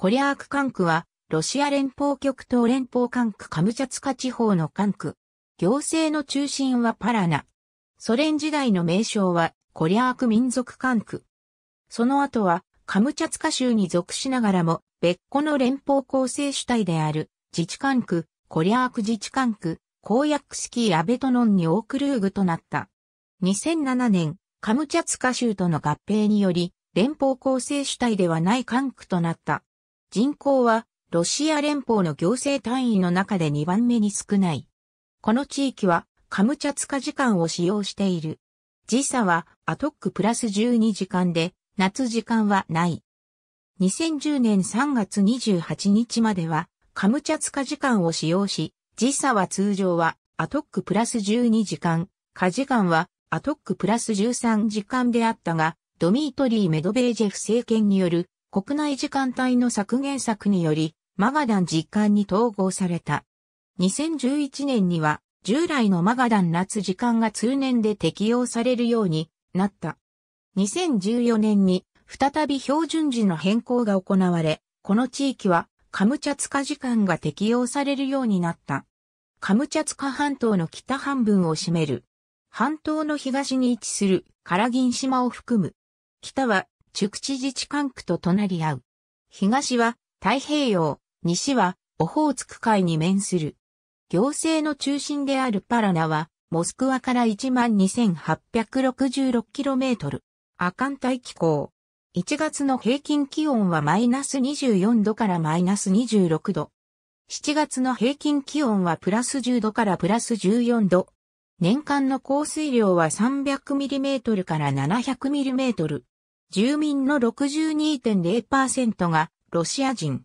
コリャーク管区は、ロシア連邦極東連邦管区カムチャツカ地方の管区。行政の中心はパラナ。ソ連時代の名称は、コリャーク民族管区。その後は、カムチャツカ州に属しながらも、別個の連邦構成主体である、自治管区、コリャーク自治管区、公約スキーアベトノンにオークルーグとなった。2007年、カムチャツカ州との合併により、連邦構成主体ではない管区となった。人口はロシア連邦の行政単位の中で2番目に少ない。この地域はカムチャツカ時間を使用している。時差はアトックプラス12時間で夏時間はない。2010年3月28日まではカムチャツカ時間を使用し、時差は通常はアトックプラス12時間、カ時間はアトックプラス13時間であったが、ドミートリー・メドベージェフ政権による国内時間帯の削減策により、マガダン実感に統合された。2011年には、従来のマガダン夏時間が通年で適用されるようになった。2014年に、再び標準時の変更が行われ、この地域は、カムチャツカ時間が適用されるようになった。カムチャツカ半島の北半分を占める。半島の東に位置するカラギン島を含む。北は宿地自治管区と隣り合う。東は太平洋、西はオホーツク海に面する。行政の中心であるパラナは、モスクワから 12,866km。亜寒帯気候。1月の平均気温はマイナス24度からマイナス26度。7月の平均気温はプラス10度からプラス14度。年間の降水量は 300mm から 700mm。住民の62.0%がロシア人。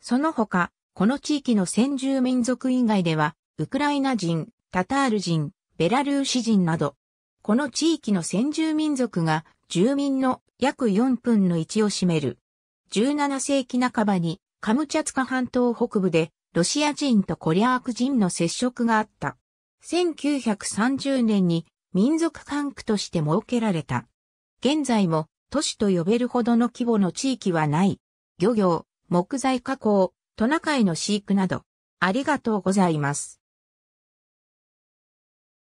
その他、この地域の先住民族以外では、ウクライナ人、タタール人、ベラルーシ人など、この地域の先住民族が住民の約4分の1を占める。17世紀半ばにカムチャツカ半島北部でロシア人とコリャーク人の接触があった。1930年に民族管区として設けられた。現在も都市と呼べるほどの規模の地域はない。漁業、木材加工、トナカイの飼育など。ありがとうございます。